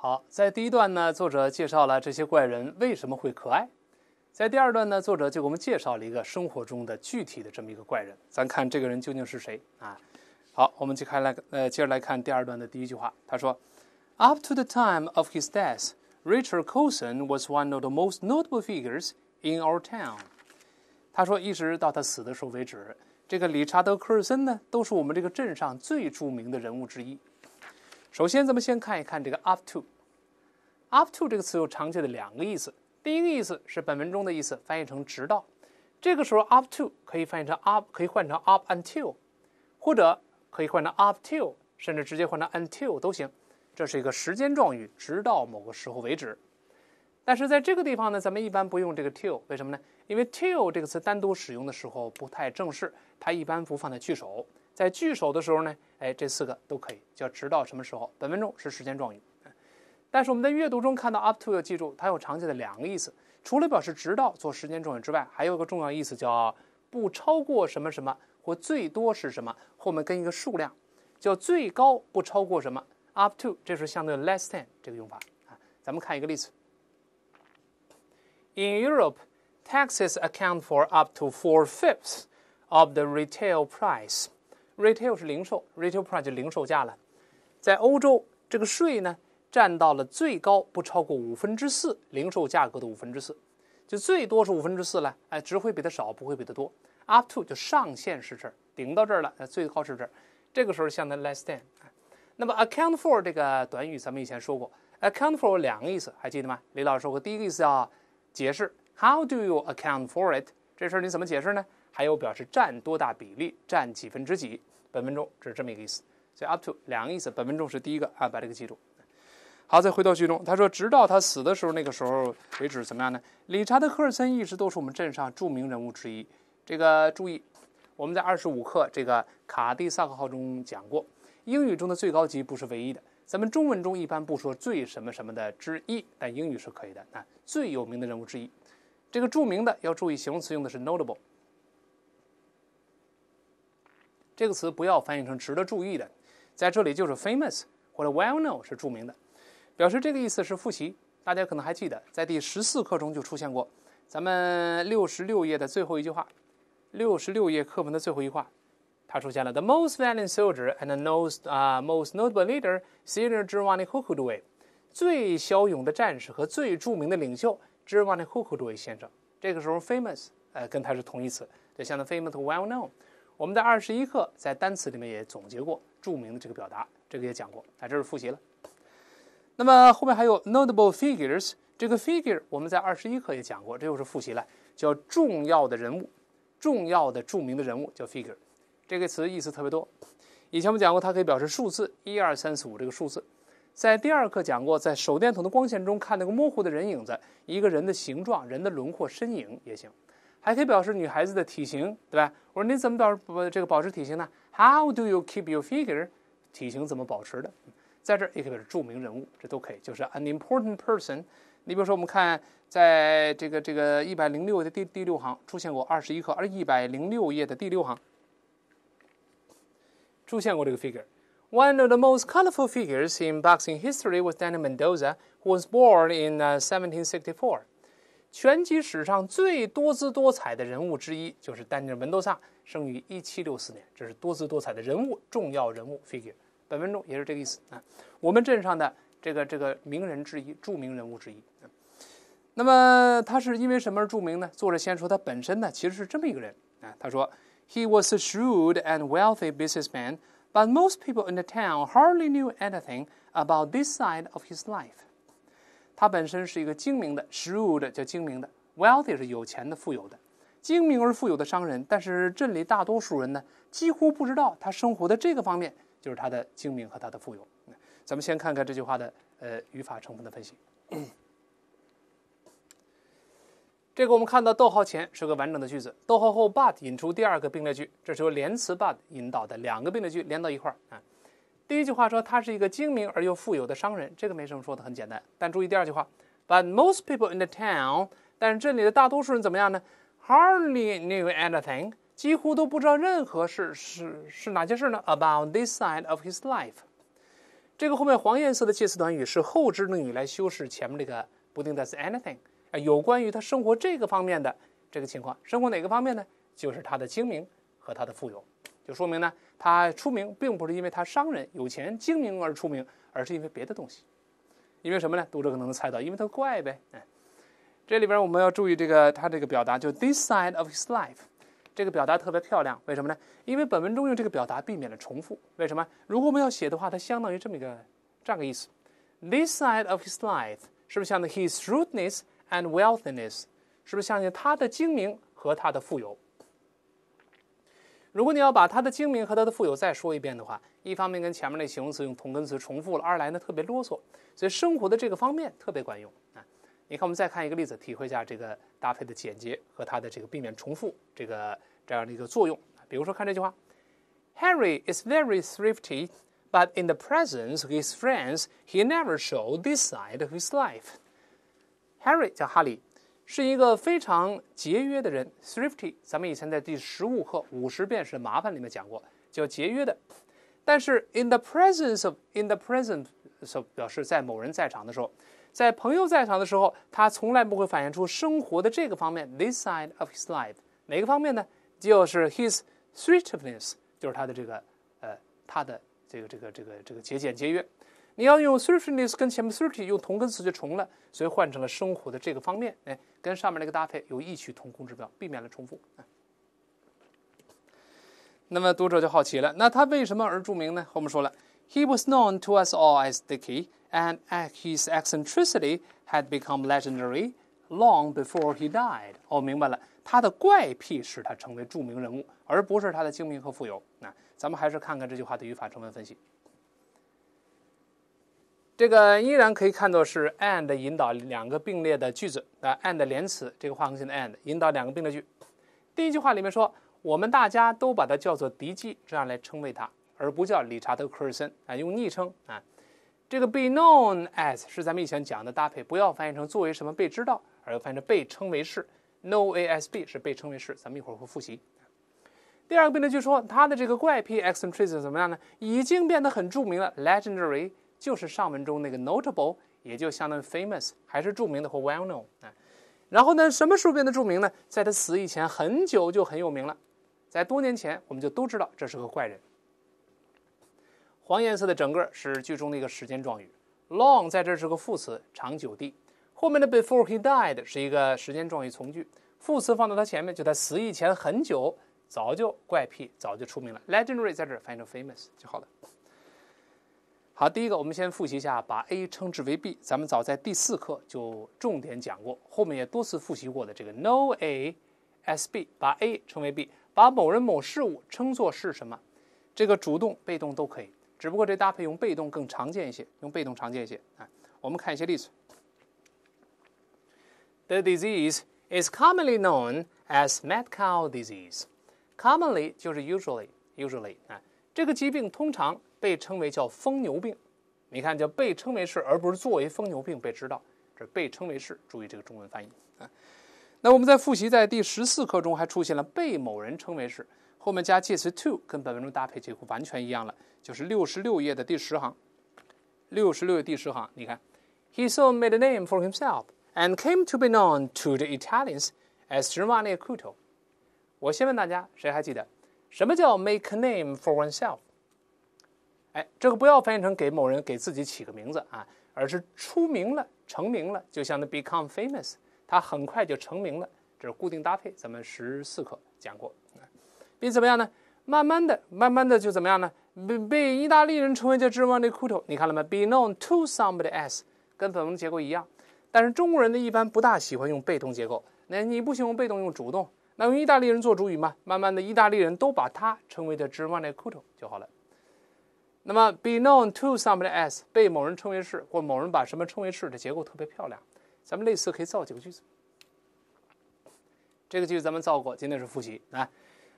好，在第一段呢，作者介绍了这些怪人为什么会可爱。在第二段呢，作者就给我们介绍了一个生活中的具体的这么一个怪人。咱看这个人究竟是谁啊？好，我们接开来呃，接着来看第二段的第一句话。他说：“Up to the time of his death, Richard Coulson was one of the most notable figures in our town。”他说，一直到他死的时候为止，这个理查德·科尔森呢，都是我们这个镇上最著名的人物之一。首先，咱们先看一看这个 up to。up to 这个词有常见的两个意思。第一个意思是本文中的意思，翻译成直到。这个时候 up to 可以翻译成 up，可以换成 up until，或者可以换成 up till，甚至直接换成 until 都行。这是一个时间状语，直到某个时候为止。但是在这个地方呢，咱们一般不用这个 till，为什么呢？因为 till 这个词单独使用的时候不太正式，它一般不放在句首。在句首的时候呢，哎，这四个都可以叫直到什么时候？本分钟是时间状语。但是我们在阅读中看到 up to，要记住它有常见的两个意思：除了表示直到做时间状语之外，还有一个重要意思叫不超过什么什么或最多是什么，后面跟一个数量，叫最高不超过什么 up to，这是相对 less than 这个用法啊。咱们看一个例子：In Europe, taxes account for up to four fifths of the retail price. Retail 是零售，Retail Price 就零售价了。在欧洲，这个税呢，占到了最高不超过五分之四零售价格的五分之四，就最多是五分之四了。哎，只会比它少，不会比它多。Up to 就上限是这儿，顶到这儿了，哎，最高是这儿。这个时候相当于 Less than。那么 Account for 这个短语，咱们以前说过，Account for 有两个意思还记得吗？李老师说过，第一个意思要解释。How do you account for it？这事儿你怎么解释呢？还有表示占多大比例，占几分之几，本分中，只是这么一个意思。所以 up to 两个意思，本分中是第一个啊，把这个记住。好，再回到剧中，他说：“直到他死的时候，那个时候为止怎么样呢？”理查德·科尔森一直都是我们镇上著名人物之一。这个注意，我们在二十五课这个《卡蒂萨克号》中讲过，英语中的最高级不是唯一的。咱们中文中一般不说“最什么什么”的之一，但英语是可以的啊，“最有名的人物之一”。这个著名的要注意，形容词用的是 notable。这个词不要翻译成值得注意的，在这里就是 famous 或者 well known 是著名的，表示这个意思是复习，大家可能还记得在第十四课中就出现过，咱们六十六页的最后一句话，六十六页课文的最后一句话，它出现了 the most valiant soldier and the most 啊 most notable leader, senior g i r w a n i h u k u d u i 最骁勇的战士和最著名的领袖 g i r w a n i h u k u d u i 先生，这个时候 famous 呃跟它是同义词，就相当 famous well known。我们在二十一课在单词里面也总结过著名的这个表达，这个也讲过，啊，这是复习了。那么后面还有 notable figures，这个 figure 我们在二十一课也讲过，这就是复习了，叫重要的人物，重要的著名的人物叫 figure，这个词意思特别多。以前我们讲过，它可以表示数字，一二三四五这个数字。在第二课讲过，在手电筒的光线中看那个模糊的人影子，一个人的形状、人的轮廓、身影也行。还可以表示女孩子的体型，对吧？我说你怎么保持这个保持体型呢？How do you keep your figure？体型怎么保持的？在这也可以表示著名人物，这都可以，就是 an important person。你比如说，我们看在这个这个一百零六页的第第六行出现过二十一课，而一百零六页的第六行出现过这个 figure。One of the most colorful figures in boxing history was Danny Mendoza, who was born in 1764. Uh, 拳击史上最多姿多彩的人物之一就是丹尼尔·门多萨，生于1764年。这是多姿多彩的人物，重要人物 figure。本文中也是这个意思啊。我们镇上的这个这个名人之一，著名人物之一。那么他是因为什么而著名呢？作者先说他本身呢，其实是这么一个人啊。他说：“He was a shrewd and wealthy businessman, but most people in the town hardly knew anything about this side of his life.” 它本身是一个精明的 （shrewd） 叫精明的，wealthy 是有钱的富有的，精明而富有的商人。但是镇里大多数人呢，几乎不知道他生活的这个方面，就是他的精明和他的富有。咱们先看看这句话的呃语法成分的分析。这个我们看到逗号前是个完整的句子，逗号后 but 引出第二个并列句，这是由连词 but 引导的两个并列句连到一块儿啊。第一句话说他是一个精明而又富有的商人，这个没什么说的，很简单。但注意第二句话，But most people in the town，但这里的大多数人怎么样呢？Hardly knew anything，几乎都不知道任何事，是是哪些事呢？About this side of his life，这个后面黄颜色的介词短语是后置定语来修饰前面这个不定代词 anything，啊，有关于他生活这个方面的这个情况。生活哪个方面呢？就是他的精明和他的富有。就说明呢，他出名并不是因为他商人有钱精明而出名，而是因为别的东西。因为什么呢？读者可能能猜到，因为他怪呗。哎，这里边我们要注意这个他这个表达，就 this side of his life，这个表达特别漂亮。为什么呢？因为本文中用这个表达避免了重复。为什么？如果我们要写的话，它相当于这么一个这样个意思：this side of his life，是不是像 his shrewdness and wealthiness？是不是像他的精明和他的富有？如果你要把他的精明和他的富有再说一遍的话，一方面跟前面那形容词用同根词重复了，二来呢特别啰嗦，所以生活的这个方面特别管用啊。你看，我们再看一个例子，体会一下这个搭配的简洁和它的这个避免重复这个这样的一个作用。比如说，看这句话：Harry is very thrifty, but in the presence of his friends, he never showed this side of his life. Harry 叫哈利。是一个非常节约的人，thrifty。咱们以前在第十五课五十遍是麻烦里面讲过，叫节约的。但是 in the presence of in the present 表示在某人在场的时候，在朋友在场的时候，他从来不会反映出生活的这个方面，this side of his life。哪个方面呢？就是 his thriftiness，就是他的这个呃，他的这个这个这个这个节俭节约。你要用 thirtieth 跟前面 thirty 用同根词就重了，所以换成了生活的这个方面，哎，跟上面那个搭配有异曲同工之妙，避免了重复。那么读者就好奇了，那他为什么而著名呢？后面说了，He was known to us all as d i c k y and his eccentricity had become legendary long before he died。哦，明白了，他的怪癖使他成为著名人物，而不是他的精明和富有。那咱们还是看看这句话的语法成分分析。这个依然可以看作是 and 引导两个并列的句子啊，and 连词，这个划横线的 and 引导两个并列句。第一句话里面说，我们大家都把它叫做迪基，这样来称谓它，而不叫理查德·科尔森啊，用昵称啊。这个 be known as 是咱们以前讲的搭配，不要翻译成作为什么被知道，而要翻译成被称为是 know as b 是被称为是。咱们一会儿会复习。第二个并列句说，他的这个怪癖 eccentric 怎么样呢？已经变得很著名了，legendary。就是上文中那个 notable，也就相当于 famous，还是著名的或 well known 啊。然后呢，什么时候变得著名呢？在他死以前很久就很有名了，在多年前我们就都知道这是个怪人。黄颜色的整个是句中的一个时间状语，long 在这是个副词，长久地。后面的 b e f o r e he died 是一个时间状语从句，副词放到它前面，就在死以前很久，早就怪癖，早就出名了。legendary 在这儿翻译成 famous 就好了。好，第一个，我们先复习一下，把 A 称之为 B。咱们早在第四课就重点讲过，后面也多次复习过的这个 n o A s B”，把 A 称为 B，把某人某事物称作是什么，这个主动、被动都可以，只不过这搭配用被动更常见一些，用被动常见一些啊。我们看一些例子：The disease is commonly known as Mad Cow Disease. Commonly 就是 usually，usually 啊，这个疾病通常。被称为叫疯牛病，你看叫被称为是，而不是作为疯牛病被知道，这被称为是。注意这个中文翻译啊。那我们在复习在第十四课中还出现了被某人称为是，后面加介词 to，跟本文中搭配几乎完全一样了，就是六十六页的第十行，六十六页第十行，你看，He s o made a name for himself and came to be known to the Italians as Giovanni c u t o 我先问大家，谁还记得什么叫 make a name for oneself？哎，这个不要翻译成给某人给自己起个名字啊，而是出名了、成名了，就像那 become famous，他很快就成名了，这是固定搭配，咱们十四课讲过啊。怎么样呢？慢慢的、慢慢的就怎么样呢？被被意大利人称为叫 “Gemini c o t 你看了吗 b e known to somebody as，跟本文结构一样，但是中国人呢，一般不大喜欢用被动结构。那你不喜欢被动，用主动，那用意大利人做主语嘛？慢慢的，意大利人都把他称为叫 “Gemini c t o 就好了。那么，be known to somebody as 被某人称为是或某人把什么称为是的结构特别漂亮。咱们类似可以造几个句子。这个句子咱们造过，今天是复习啊。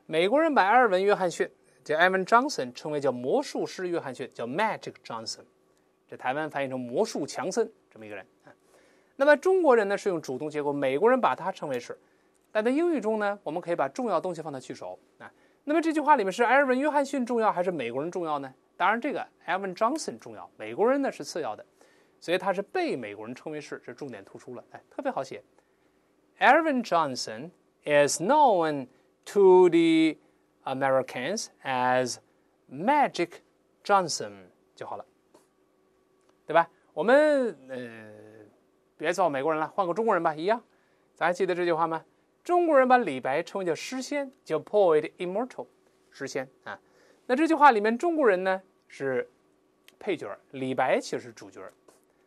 美国人把埃尔文·约翰逊叫艾 n s o n 称为叫魔术师约翰逊，叫 Magic Johnson。这台湾翻译成魔术强森这么一个人啊。那么中国人呢是用主动结构，美国人把他称为是。但在英语中呢，我们可以把重要东西放在句首啊。那么这句话里面是埃尔文·约翰逊重要还是美国人重要呢？当然，这个 Evan Johnson 重要，美国人呢是次要的，所以他是被美国人称为是，这重点突出了，哎，特别好写。Evan Johnson is known to the Americans as Magic Johnson，就好了，对吧？我们呃，别造美国人了，换个中国人吧，一样。咱还记得这句话吗？中国人把李白称为叫诗仙，叫 poet immortal，诗仙啊。那这句话里面中国人呢？是配角儿，李白其实是主角儿，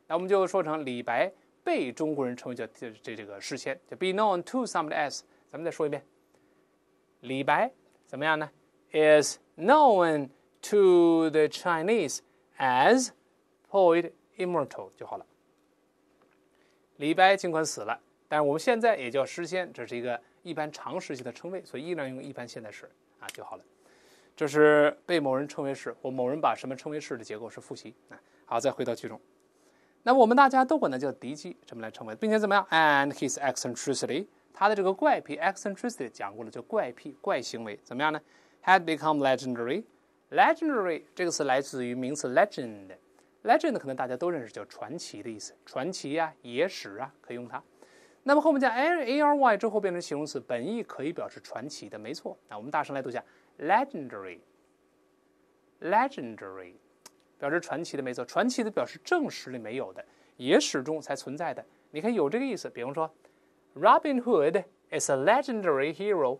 那我们就说成李白被中国人称为叫这这这个诗仙，就 be known to somebody as。咱们再说一遍，李白怎么样呢？is known to the Chinese as poet immortal 就好了。李白尽管死了，但是我们现在也叫诗仙，这是一个一般常识性的称谓，所以依然用一般现在时啊就好了。这是被某人称为是，我某人把什么称为是的结构是复习啊。好，再回到句中，那我们大家都管它叫敌机，这么来称为？并且怎么样？And his eccentricity，他的这个怪癖，eccentricity 讲过了，叫怪癖、怪行为，怎么样呢？Had become legendary，legendary 这个词来自于名词 legend，legend 可能大家都认识，叫传奇的意思，传奇啊、野史啊，可以用它。那么后面加 air a r y 之后变成形容词，本意可以表示传奇的，没错那我们大声来读一下。Legendary, legendary，表示传奇的没错，传奇的表示正史里没有的，野史中才存在的。你看有这个意思，比方说，Robin Hood is a legendary hero.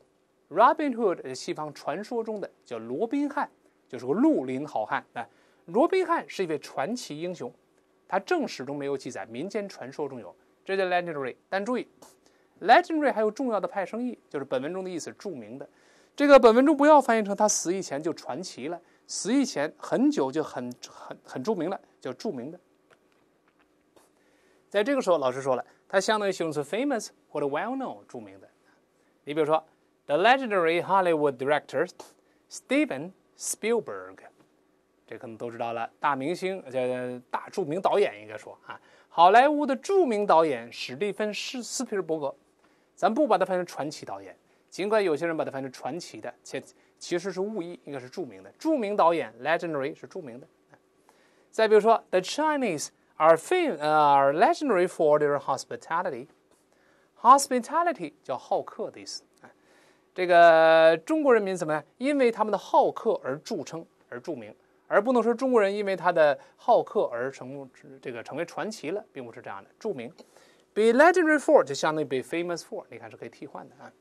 Robin Hood 是西方传说中的叫罗宾汉，就是个绿林好汉啊。罗宾汉是一位传奇英雄，他正史中没有记载，民间传说中有，这叫 legendary。但注意，legendary 还有重要的派生意，就是本文中的意思，著名的。这个本文中不要翻译成他死以前就传奇了，死以前很久就很很很著名了，叫著名的。在这个时候，老师说了，它相当于形容词 famous 或者 well-known 著名的。你比如说，the legendary Hollywood director Steven Spielberg，这可能都知道了，大明星叫大著名导演应该说啊，好莱坞的著名导演史蒂芬斯斯皮尔伯格，咱不把它翻译成传奇导演。尽管有些人把它翻译成传奇的，且其实是误译，应该是著名的著名导演，legendary 是著名的。再比如说，The Chinese are famous are legendary for their hospitality，hospitality 叫好客的意思。这个中国人民怎么样？因为他们的好客而著称而著名，而不能说中国人因为他的好客而成这个成为传奇了，并不是这样的。著名，be legendary for 就相当于 be famous for，你看是可以替换的啊。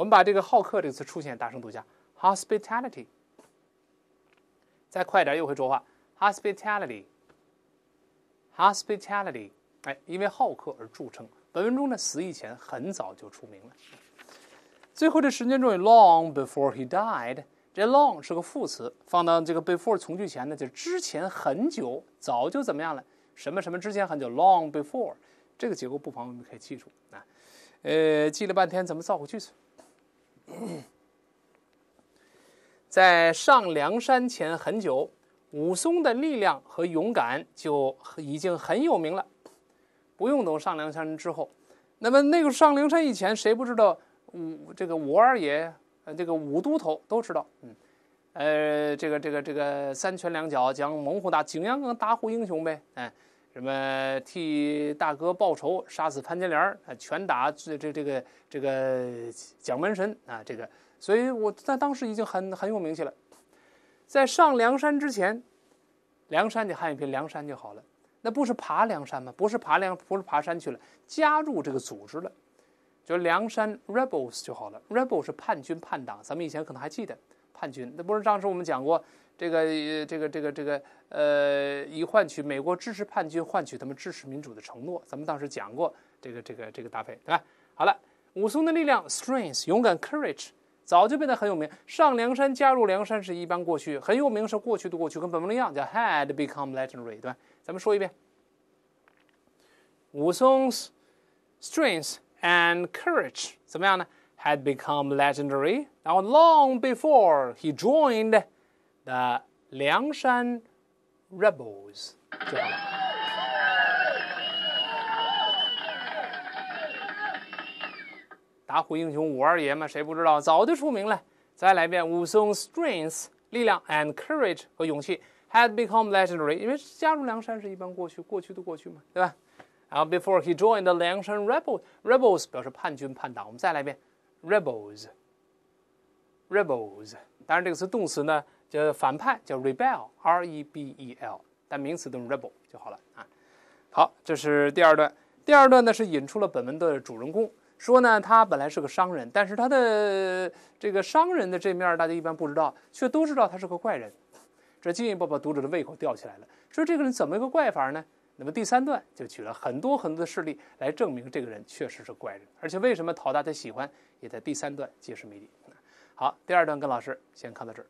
我们把这个“好客”这个词出现，大声读一下，hospitality。再快点，又会说话，hospitality，hospitality。哎，因为好客而著称。本文中的死以前很早就出名了。最后这时间状语 long before he died，这 long 是个副词，放到这个 before 从句前呢，就是之前很久，早就怎么样了？什么什么之前很久？long before 这个结构，不妨我们可以记住啊。呃，记了半天，咱们造个句子。在上梁山前很久，武松的力量和勇敢就已经很有名了，不用等上梁山之后。那么那个上梁山以前，谁不知道武这个武二爷、这个武都头都知道。嗯，呃，这个这个这个三拳两脚将猛虎打，景阳冈打虎英雄呗，哎。什么替大哥报仇，杀死潘金莲儿，啊，拳打这这这个这个蒋门神啊，这个，所以我在当时已经很很有名气了。在上梁山之前，梁山的汉语片梁山就好了，那不是爬梁山吗？不是爬梁，不是爬山去了，加入这个组织了，就梁山 rebels 就好了 r e b e l 是叛军叛党，咱们以前可能还记得叛军，那不是当时我们讲过。这个这个这个这个呃，以换取美国支持叛军，换取他们支持民主的承诺。咱们当时讲过这个这个这个搭配，对吧？好了，武松的力量 （strengths）、勇敢 （courage） 早就变得很有名。上梁山加入梁山是一般过去，很有名是过去的过去，跟本文一样，叫 had become legendary，对吧？咱们说一遍：武松 's strength and courage 怎么样呢？Had become legendary，然后 long before he joined。The Liangshan rebels，了。打虎英雄武二爷嘛，谁不知道？早就出名了。再来一遍武松 s t r e n g t h 力量 and courage 和勇气，had become legendary，因为加入梁山是一般过去过去的过去嘛，对吧？然后 before he joined the rebels，rebels 表示叛军叛党。我们再来一遍，rebels，rebels。当然，这个词动词呢。叫反派叫 rebel，R-E-B-E-L，但名词用 rebel 就好了啊。好，这是第二段。第二段呢是引出了本文的主人公，说呢他本来是个商人，但是他的这个商人的这面大家一般不知道，却都知道他是个怪人。这进一步把读者的胃口吊起来了，说这个人怎么一个怪法呢？那么第三段就举了很多很多的事例来证明这个人确实是怪人，而且为什么讨大家喜欢也在第三段揭示谜底。好，第二段跟老师先看到这儿。